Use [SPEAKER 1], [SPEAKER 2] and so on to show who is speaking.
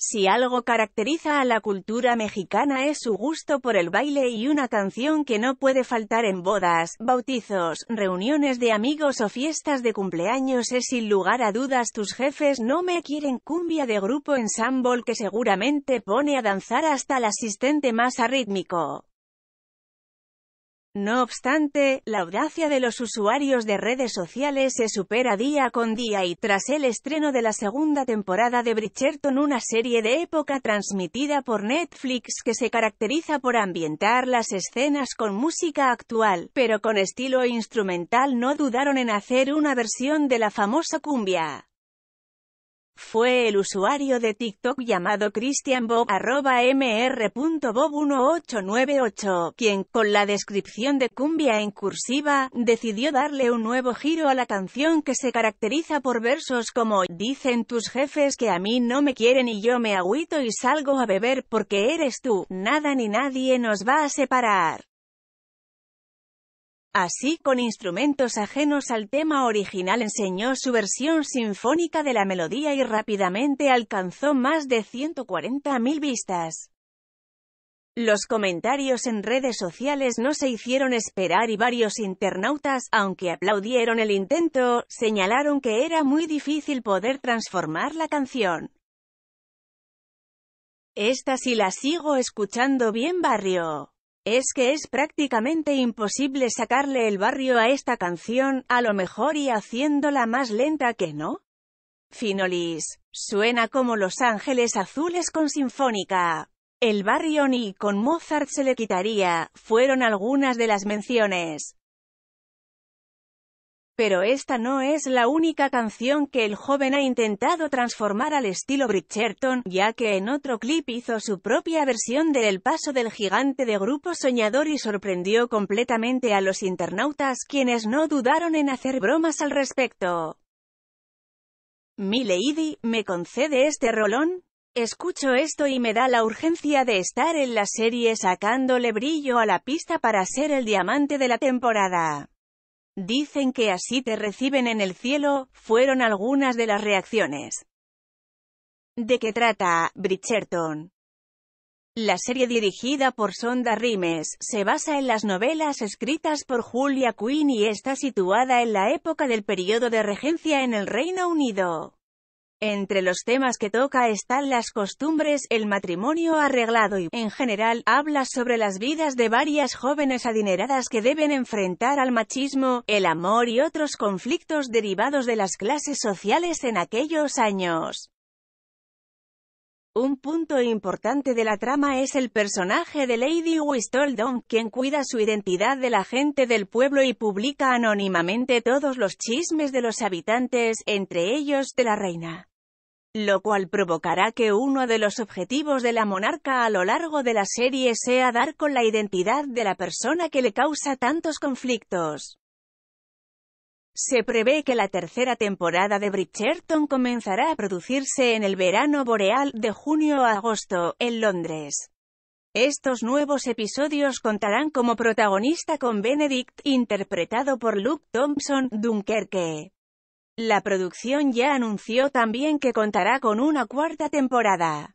[SPEAKER 1] Si algo caracteriza a la cultura mexicana es su gusto por el baile y una canción que no puede faltar en bodas, bautizos, reuniones de amigos o fiestas de cumpleaños es sin lugar a dudas tus jefes no me quieren cumbia de grupo ensamble que seguramente pone a danzar hasta el asistente más arrítmico. No obstante, la audacia de los usuarios de redes sociales se supera día con día y, tras el estreno de la segunda temporada de Bridgerton, una serie de época transmitida por Netflix que se caracteriza por ambientar las escenas con música actual, pero con estilo instrumental, no dudaron en hacer una versión de la famosa cumbia fue el usuario de TikTok llamado ChristianBob.mr.bob1898, quien, con la descripción de cumbia en cursiva, decidió darle un nuevo giro a la canción que se caracteriza por versos como «Dicen tus jefes que a mí no me quieren y yo me agüito y salgo a beber porque eres tú, nada ni nadie nos va a separar». Así, con instrumentos ajenos al tema original enseñó su versión sinfónica de la melodía y rápidamente alcanzó más de 140.000 vistas. Los comentarios en redes sociales no se hicieron esperar y varios internautas, aunque aplaudieron el intento, señalaron que era muy difícil poder transformar la canción. Esta sí la sigo escuchando bien barrio. Es que es prácticamente imposible sacarle el barrio a esta canción, a lo mejor y haciéndola más lenta que no. Finolis. Suena como Los Ángeles Azules con Sinfónica. El barrio ni con Mozart se le quitaría, fueron algunas de las menciones. Pero esta no es la única canción que el joven ha intentado transformar al estilo Bridgerton, ya que en otro clip hizo su propia versión de El paso del gigante de grupo soñador y sorprendió completamente a los internautas quienes no dudaron en hacer bromas al respecto. Mi lady, ¿me concede este rolón? Escucho esto y me da la urgencia de estar en la serie sacándole brillo a la pista para ser el diamante de la temporada. Dicen que así te reciben en el cielo, fueron algunas de las reacciones. ¿De qué trata, Bridgerton? La serie dirigida por Sonda Rimes se basa en las novelas escritas por Julia Quinn y está situada en la época del periodo de regencia en el Reino Unido. Entre los temas que toca están las costumbres, el matrimonio arreglado y, en general, habla sobre las vidas de varias jóvenes adineradas que deben enfrentar al machismo, el amor y otros conflictos derivados de las clases sociales en aquellos años. Un punto importante de la trama es el personaje de Lady Whistledown, quien cuida su identidad de la gente del pueblo y publica anónimamente todos los chismes de los habitantes, entre ellos de la reina lo cual provocará que uno de los objetivos de la monarca a lo largo de la serie sea dar con la identidad de la persona que le causa tantos conflictos. Se prevé que la tercera temporada de Bridgerton comenzará a producirse en el verano boreal de junio a agosto, en Londres. Estos nuevos episodios contarán como protagonista con Benedict, interpretado por Luke Thompson, Dunkerque. La producción ya anunció también que contará con una cuarta temporada.